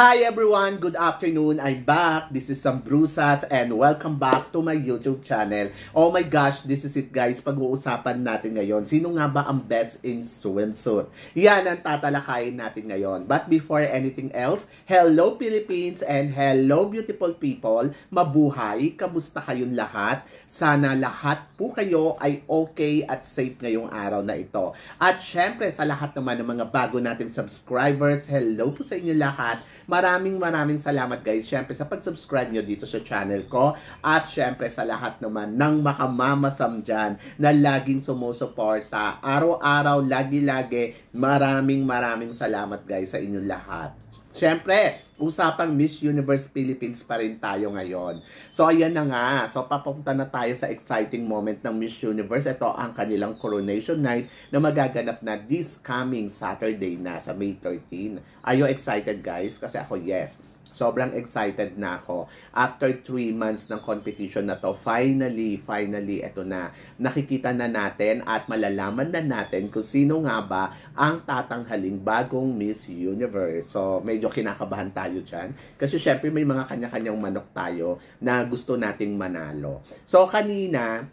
Hi everyone! Good afternoon! I'm back! This is Sam Brusas and welcome back to my YouTube channel. Oh my gosh, this is it guys. Pag-uusapan natin ngayon, sino nga ba ang best in swimsuit? Yan ang tatalakayin natin ngayon. But before anything else, hello Philippines and hello beautiful people! Mabuhay! Kamusta kayong lahat? Sana lahat po kayo ay okay at safe ngayong araw na ito. At syempre sa lahat naman ng mga bago nating subscribers, hello po sa inyo lahat! Maraming maraming salamat guys syempre sa pag-subscribe nyo dito sa channel ko at syempre sa lahat naman ng makamamasam dyan na laging sumusuporta. Araw-araw, lagi-lagi, maraming maraming salamat guys sa inyong lahat. Siyempre, usapang Miss Universe Philippines pa rin tayo ngayon. So, ayan na nga. So, papunta na tayo sa exciting moment ng Miss Universe. Ito ang kanilang coronation night na magaganap na this coming Saturday na sa May 13. Are you excited guys? Kasi ako, yes sobrang excited na ako. After 3 months ng competition na to, finally, finally, eto na. Nakikita na natin at malalaman na natin kung sino nga ba ang tatanghaling bagong Miss Universe. So, medyo kinakabahan tayo dyan. Kasi syempre may mga kanya-kanyang manok tayo na gusto nating manalo. So, kanina,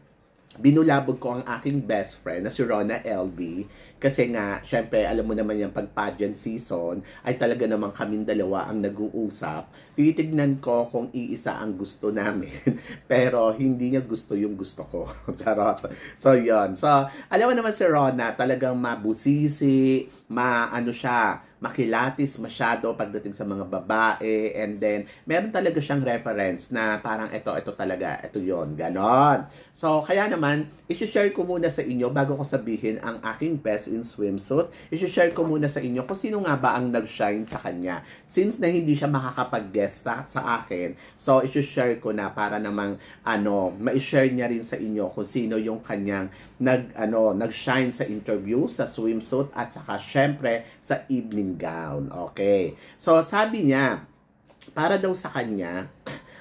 binulabog ko ang aking best friend na si Rona LB kasi nga, syempre, alam mo naman yung pag pageant season, ay talaga naman kaming dalawa ang nag-uusap. Titignan ko kung iisa ang gusto namin. Pero hindi niya gusto yung gusto ko. Charot. So, yon So, alam mo naman si Rona, talagang mabusisi, ma, ano siya, makilatis masyado pagdating sa mga babae and then meron talaga siyang reference na parang ito, ito talaga, ito yon ganon. So, kaya naman, isi-share ko muna sa inyo bago ko sabihin ang aking best in swimsuit. Isi-share ko muna sa inyo kung sino nga ba ang nag-shine sa kanya. Since na hindi siya makakapag-guest sa akin, so isi-share ko na para namang ano, ma-share niya rin sa inyo kung sino yung kanyang nag ano nag-shine sa interview, sa swimsuit at saka syempre sa evening gown. Okay. So sabi niya, para daw sa kanya,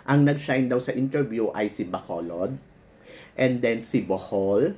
ang nag-shine daw sa interview ay si Bacolod, and then si Bohol,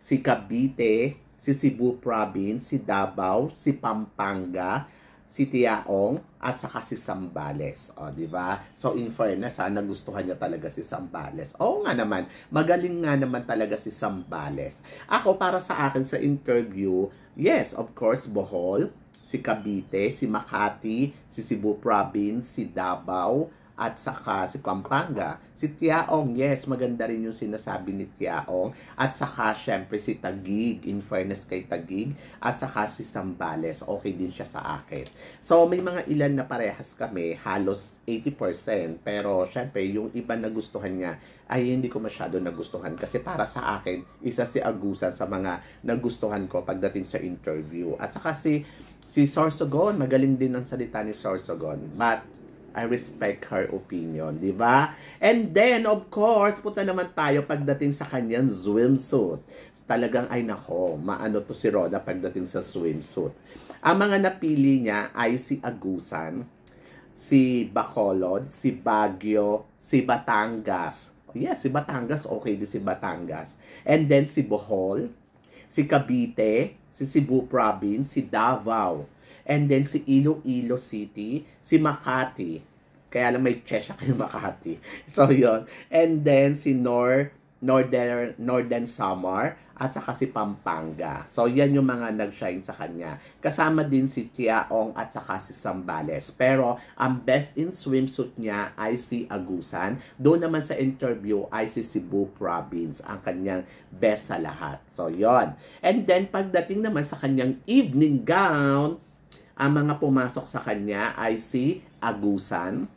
si Cavite, si Cebu Province, si Davao, si Pampanga, si Tiaong at saka si Sambales. O, di ba? So, in fairness, ha, nagustuhan niya talaga si Sambales. Oo nga naman, magaling nga naman talaga si Sambales. Ako, para sa akin sa interview, yes, of course, Bohol, si Cavite, si Makati, si Cebu Province, si Davao, at saka si Pampanga. Si Tiaong, yes, maganda rin yung sinasabi ni Tiaong. At saka, syempre, si Tagig, in fairness kay Tagig. At saka si Sambales, okay din siya sa akin. So, may mga ilan na parehas kami, halos 80%. Pero, syempre, yung iba na gustuhan niya, ay hindi ko masyado nagustuhan. Kasi para sa akin, isa si Agusa sa mga nagustuhan ko pagdating sa interview. At saka si, si Sorsogon, magaling din ang salita ni Sorsogon. But, I respect her opinion, di ba? And then, of course, puta naman tayo pagdating sa kanyang swimsuit. Talagang, ay nako, maano to si Roda pagdating sa swimsuit. Ang mga napili niya ay si Agusan, si Bacolod, si Baguio, si Batangas. Yes, si Batangas, okay din si Batangas. And then si Bohol, si Cavite, si Cebu Province, si Davao and then si Iloilo City, si Makati. Kaya lang may Cheshire kayo Makati. So, yon And then si Nor, Northern, Northern Samar, at saka si Pampanga. So, yan yung mga nag-shine sa kanya. Kasama din si Tiaong at saka si Sambales. Pero, ang best in swimsuit niya ay si Agusan. Doon naman sa interview ay si Cebu Province, ang kanyang best sa lahat. So, yon And then, pagdating naman sa kanyang evening gown, ang mga pumasok sa kanya ay si Agusan,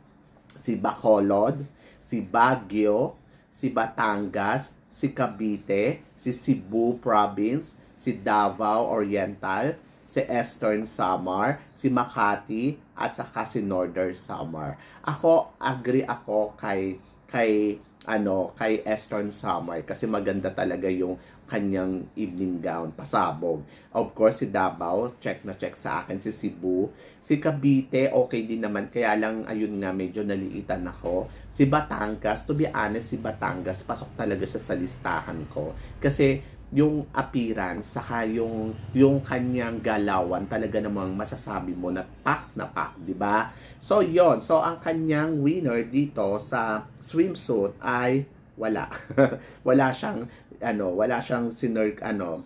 si Bacolod, si Baguio, si Batangas, si Cavite, si Cebu Province, si Davao Oriental, si Eastern Samar, si Makati, at saka si Northern Samar. Ako, agree ako kay, kay, ano, kay Eastern Samar kasi maganda talaga yung kanyang evening gown, pasabog. Of course, si Davao, check na check sa akin. Si Cebu, si Cavite, okay din naman. Kaya lang, ayun nga, medyo naliitan ako. Si Batangas, to be honest, si Batangas, pasok talaga siya sa listahan ko. Kasi, yung appearance saka yung yung kanyang galawan talaga namang masasabi mo na pak na pak, 'di ba? So 'yon. So ang kanyang winner dito sa swimsuit ay wala. wala siyang ano, wala siyang sinurk, ano,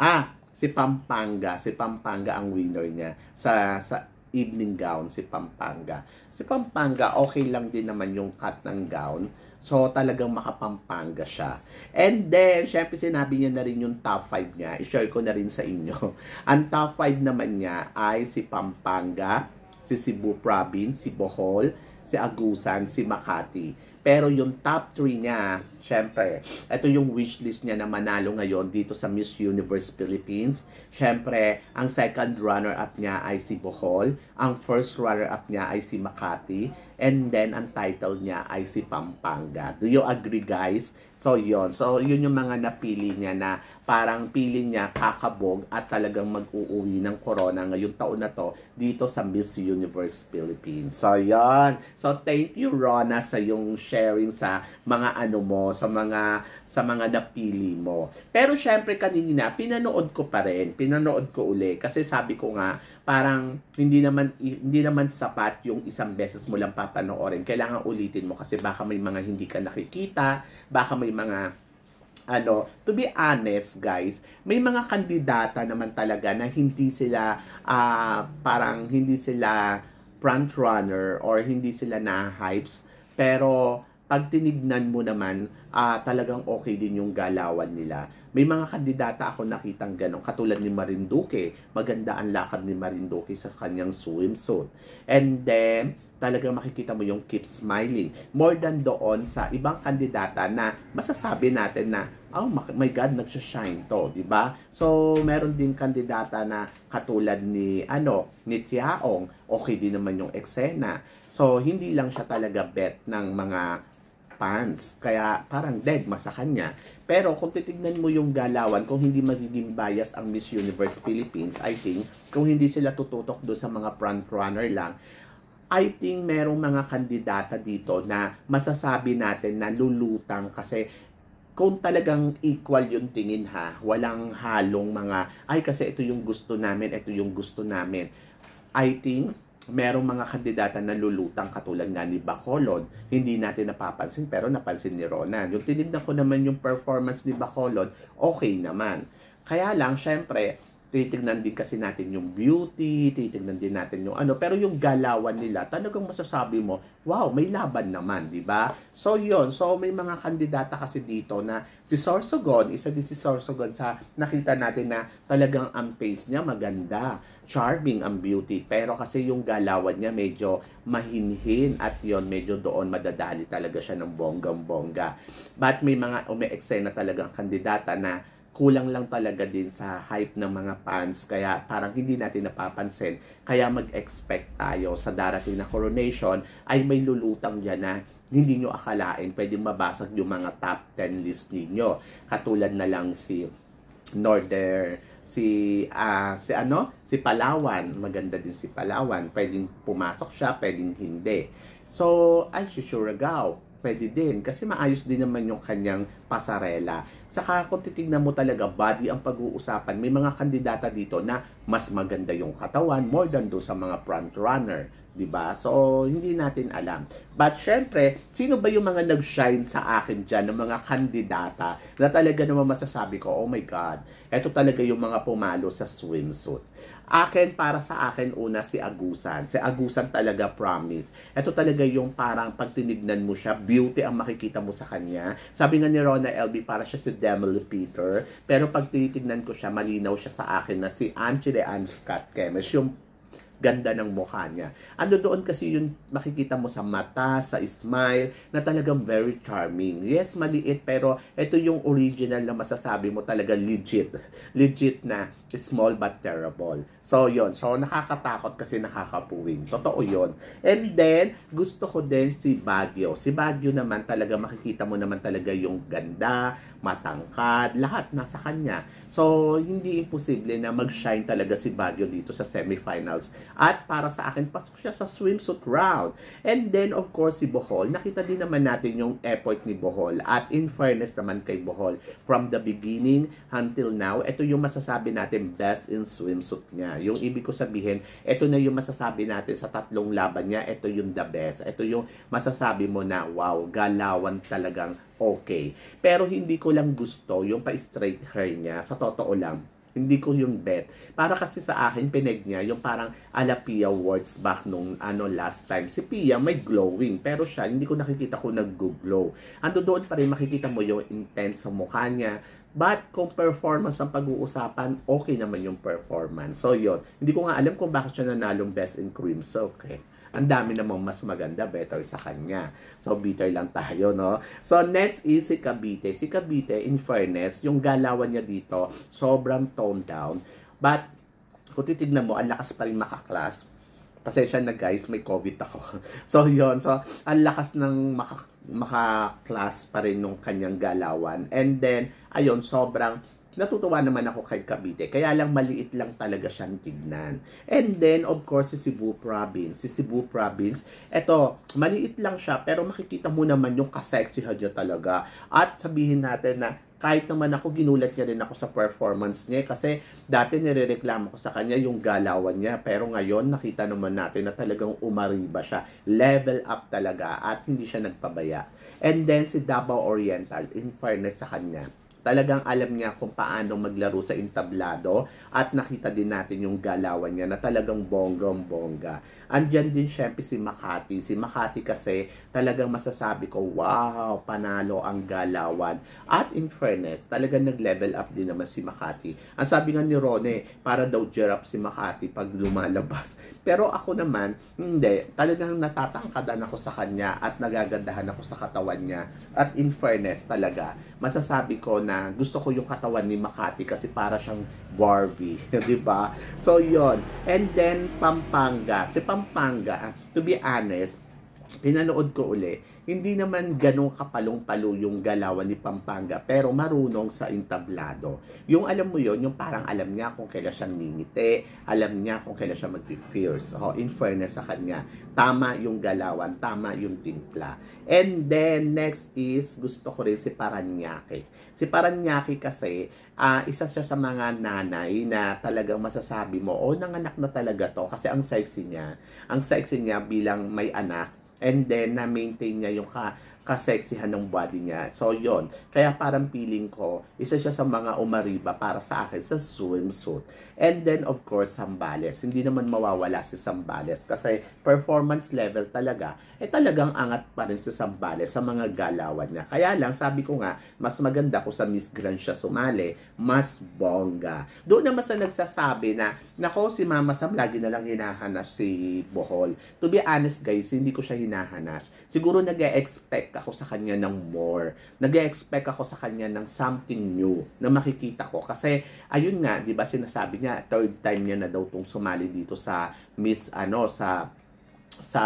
ah, si Pampanga, si Pampanga ang winner niya sa, sa evening gown, si Pampanga. Si Pampanga, okay lang din naman yung cut ng gown. So, talagang makapampanga siya. And then, syempre sinabi niya na rin yung top 5 niya. I-share ko na rin sa inyo. Ang top 5 naman niya ay si Pampanga, si Cebu Province, si Bohol, si Agusan, si Makati. Pero yung top 3 niya, syempre, ito yung wish list niya na manalo ngayon dito sa Miss Universe Philippines. Syempre, ang second runner-up niya ay si Bohol. Ang first runner-up niya ay si Makati. And then, ang title niya ay si Pampanga. Do you agree, guys? So, yon So, yun yung mga napili niya na parang pili niya kakabog at talagang mag-uuwi ng corona ngayong taon na to dito sa Miss Universe Philippines. So, yon So, thank you, Rona, sa yung share sharing sa mga ano mo, sa mga sa mga napili mo. Pero syempre kanina, pinanood ko pa rin. Pinanood ko uli kasi sabi ko nga parang hindi naman hindi naman sapat yung isang beses mo lang papanoorin. Kailangan ulitin mo kasi baka may mga hindi ka nakikita, baka may mga ano, to be honest guys, may mga kandidata naman talaga na hindi sila uh, parang hindi sila front runner or hindi sila na hypes pero pag tinignan mo naman, uh, talagang okay din yung galawan nila. May mga kandidata ako nakitang ganon. Katulad ni Marinduque, maganda ang lakad ni Marinduque sa kanyang swimsuit. And then, talagang makikita mo yung keep smiling. More than doon sa ibang kandidata na masasabi natin na, oh my God, nagsashine to, di ba? So, meron din kandidata na katulad ni, ano, ni Tiaong, okay din naman yung eksena So, hindi lang siya talaga bet ng mga fans. Kaya parang dead ma sa kanya. Pero kung titignan mo yung galawan, kung hindi magiging bias ang Miss Universe Philippines, I think, kung hindi sila tututok do sa mga frontrunner lang, I think merong mga kandidata dito na masasabi natin na lulutang kasi kung talagang equal yung tingin ha, walang halong mga, ay kasi ito yung gusto namin, ito yung gusto namin. I think merong mga kandidata na lulutang katulad nga ni Bacolod, hindi natin napapansin pero napansin ni Ronan. Yung tinignan ko naman yung performance ni Bacolod, okay naman. Kaya lang, syempre, titignan din kasi natin yung beauty, titignan din natin yung ano, pero yung galawan nila, talagang masasabi mo, wow, may laban naman, di ba? So yon so may mga kandidata kasi dito na si Sorsogon, isa din si Sorsogon sa nakita natin na talagang ang face niya maganda, charming ang beauty, pero kasi yung galawan niya medyo mahinhin at yon medyo doon madadali talaga siya ng bonggang-bongga. But may mga umeeksena talagang kandidata na kulang lang talaga din sa hype ng mga fans. Kaya parang hindi natin napapansin. Kaya mag-expect tayo sa darating na coronation ay may lulutang yan na hindi nyo akalain. pwedeng mabasag yung mga top 10 list ninyo. Katulad na lang si Norther, si, uh, si ano? Si Palawan. Maganda din si Palawan. Pwedeng pumasok siya, pwedeng hindi. So, ay, si Surigao, pwede din. Kasi maayos din naman yung kanyang pasarela. Tsaka kung titignan mo talaga body ang pag-uusapan, may mga kandidata dito na mas maganda yung katawan more than do sa mga front runner, 'di ba? So hindi natin alam. But syempre, sino ba yung mga nag-shine sa akin diyan ng mga kandidata na talaga naman masasabi ko, "Oh my god, eto talaga yung mga pumalo sa swimsuit." Akin para sa akin una si Agusan. Si Agusan talaga promise. Ito talaga yung parang pag mo siya, beauty ang makikita mo sa kanya. Sabi nga ni Rona LB para siya si Demel Peter. Pero pag tinitignan ko siya, malinaw siya sa akin na si Angela Ann Scott Kemes, yung ganda ng mukha niya. Ando doon kasi yung makikita mo sa mata, sa smile, na talagang very charming. Yes, maliit, pero ito yung original na masasabi mo talaga legit. Legit na small but terrible. So, yon So, nakakatakot kasi nakakapuwing. Totoo yon And then, gusto ko din si Baguio. Si Baguio naman talaga, makikita mo naman talaga yung ganda, matangkad, lahat nasa kanya. So, hindi imposible na mag-shine talaga si Baguio dito sa semifinals. At para sa akin, pasok siya sa swimsuit round. And then, of course, si Bohol. Nakita din naman natin yung effort ni Bohol. At in fairness naman kay Bohol, from the beginning until now, ito yung masasabi natin best in swimsuit niya. Yung ibig ko sabihin, ito na yung masasabi natin sa tatlong laban niya, ito yung the best. Ito yung masasabi mo na, wow, galawan talagang okay. Pero hindi ko lang gusto yung pa-straight hair niya, sa totoo lang hindi ko yung bet. Para kasi sa akin, pineg niya yung parang ala Pia words back nung ano, last time. Si Pia may glowing, pero siya, hindi ko nakikita ko nag-glow. Ando doon pa rin makikita mo yung intense sa mukha niya, But kung performance ang pag-uusapan, okay naman yung performance. So yon hindi ko nga alam kung bakit siya nanalong best in cream So okay. Eh. Ang dami namang mas maganda, better sa kanya. So, bitter lang tayo, no? So, next is si Cavite. Si Cavite, in fairness, yung galawan niya dito, sobrang toned down. But, kung titignan mo, ang lakas pa rin makaklas. Pasensya na guys, may COVID ako. so, yon So, ang lakas ng makaklas maka-class pa rin nung kanyang galawan. And then, ayun, sobrang natutuwa naman ako kay Cavite. Kaya lang maliit lang talaga siyang tignan. And then, of course, si Cebu Province. Si Cebu Province, eto, maliit lang siya pero makikita mo naman yung kaseksihan niya talaga. At sabihin natin na kahit naman ako, ginulat niya rin ako sa performance niya eh. kasi dati nirereklamo ko sa kanya yung galawan niya pero ngayon nakita naman natin na talagang umariba siya. Level up talaga at hindi siya nagpabaya. And then si Davao Oriental, in fairness sa kanya, Talagang alam niya kung paano maglaro sa intablado at nakita din natin yung galawan niya na talagang bonggong-bongga. Andyan din syempre si Makati. Si Makati kasi talagang masasabi ko, wow, panalo ang galawan. At in fairness, talagang nag-level up din naman si Makati. Ang sabi nga ni Rone, para daw jerap si Makati pag lumalabas pero ako naman, hindi. Talagang natatangkadan ako sa kanya at nagagandahan ako sa katawan niya. At in fairness talaga, masasabi ko na gusto ko yung katawan ni Makati kasi para siyang Barbie, 'di ba? So 'yon. And then Pampanga. Si Pampanga, to be honest, pinanood ko uli hindi naman ganong kapalong-palo yung galawan ni Pampanga, pero marunong sa intablado. Yung alam mo yon yung parang alam niya kung kailan siya ngingiti, alam niya kung kailan siya mag-fierce. Oh, in fairness sa kanya, tama yung galawan, tama yung timpla. And then, next is, gusto ko rin si Paranyake. Si Paranyake kasi, uh, isa siya sa mga nanay na talagang masasabi mo, oh, nanganak na talaga to kasi ang sexy niya. Ang sexy niya bilang may anak and then na-maintain niya yung ka kaseksihan ng body niya. So, yon Kaya parang feeling ko, isa siya sa mga umariba para sa akin sa swimsuit. And then, of course, Sambales. Hindi naman mawawala si Sambales kasi performance level talaga, eh talagang angat pa rin si Sambales sa mga galawan niya. Kaya lang, sabi ko nga, mas maganda ko sa Miss Grand siya sumali, mas bongga. Doon naman sa nagsasabi na, nako, si Mama Sam lagi na lang hinahanas si Bohol. To be honest guys, hindi ko siya hinahanas. Siguro nag-expect ako sa kanya ng more. nag expect ako sa kanya ng something new na makikita ko. Kasi, ayun nga, di ba sinasabi niya, third time niya na daw tong sumali dito sa Miss, ano, sa, sa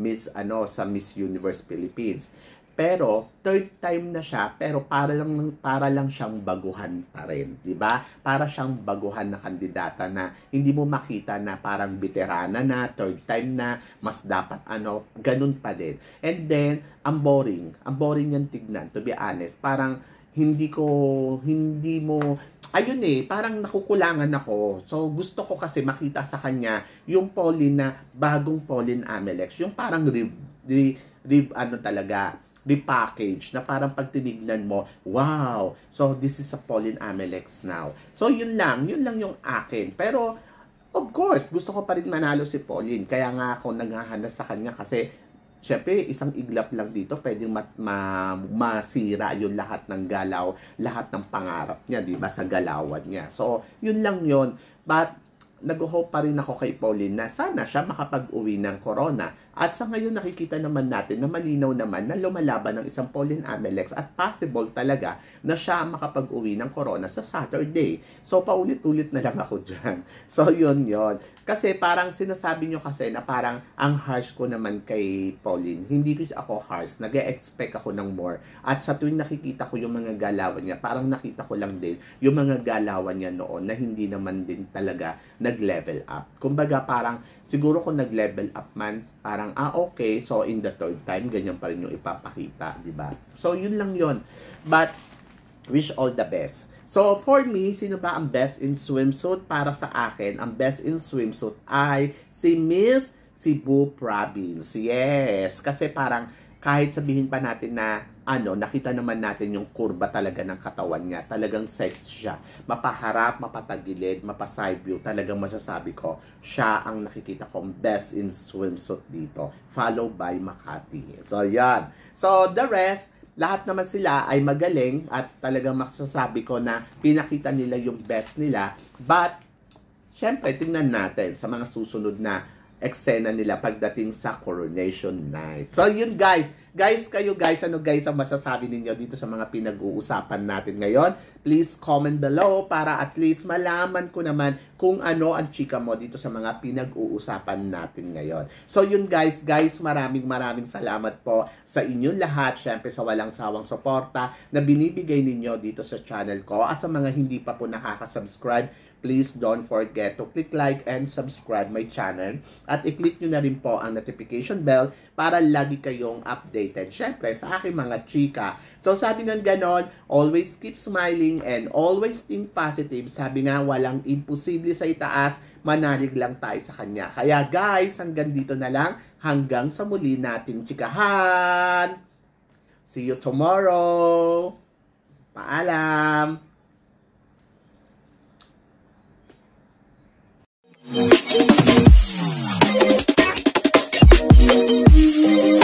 Miss, ano, sa Miss Universe Philippines pero third time na siya pero para lang para lang siyang baguhan pa rin, 'di ba? Para siyang baguhan na kandidata na hindi mo makita na parang veterana na, third time na, mas dapat ano, ganun pa din. And then ang boring, ang boring niyang tignan to be honest. Parang hindi ko hindi mo ayun eh, parang nakukulangan ako. So, gusto ko kasi makita sa kanya yung Pauline na bagong Pauline Amelex. Yung parang re, re, ano talaga, repackage na parang pagtinignan mo, wow, so this is a Pauline Amelex now. So yun lang, yun lang yung akin. Pero of course, gusto ko pa rin manalo si Pauline. Kaya nga ako naghahanap sa kanya kasi Siyempre, isang iglap lang dito, pwedeng mat, ma, masira yung lahat ng galaw, lahat ng pangarap niya, di ba, sa galawan niya. So, yun lang yun. But, nag-hope pa rin ako kay Pauline na sana siya makapag-uwi ng corona. At sa ngayon nakikita naman natin na malinaw naman na lumalaban ng isang Pauline Amelex at possible talaga na siya makapag-uwi ng corona sa Saturday. So paulit-ulit na lang ako dyan. So yun yun. Kasi parang sinasabi nyo kasi na parang ang harsh ko naman kay Pauline. Hindi ko ako harsh. nag expect ako ng more. At sa tuwing nakikita ko yung mga galawan niya, parang nakita ko lang din yung mga galawan niya noon na hindi naman din talaga nag-level up. Kumbaga parang siguro ko nag-level up man, parang ah okay, so in the third time, ganyan pa rin yung ipapakita, di ba? So yun lang yun. But wish all the best So, for me, sino ba ang best in swimsuit? Para sa akin, ang best in swimsuit ay si Miss Cebu Province. Yes, kasi parang kahit sabihin pa natin na ano, nakita naman natin yung kurba talaga ng katawan niya. Talagang sex siya. Mapaharap, mapatagilid, mapaside view. Talagang masasabi ko, siya ang nakikita kong best in swimsuit dito. Followed by Makati. So, yan. So, the rest, lahat naman sila ay magaling at talagang masasabi ko na pinakita nila yung best nila. But, syempre, tingnan natin sa mga susunod na eksena nila pagdating sa coronation night. So yun guys, guys kayo guys, ano guys ang masasabi ninyo dito sa mga pinag-uusapan natin ngayon? Please comment below para at least malaman ko naman kung ano ang chika mo dito sa mga pinag-uusapan natin ngayon. So yun guys, guys maraming maraming salamat po sa inyong lahat, syempre sa walang sawang suporta na binibigay ninyo dito sa channel ko at sa mga hindi pa po nakaka-subscribe please don't forget to click like and subscribe my channel. At i-click nyo na rin po ang notification bell para lagi kayong updated. Siyempre, sa aking mga chika. So, sabi ng ganon, always keep smiling and always think positive. Sabi nga, walang imposible sa itaas, manalig lang tayo sa kanya. Kaya guys, hanggang dito na lang. Hanggang sa muli nating chikahan. See you tomorrow. Paalam. Thank you.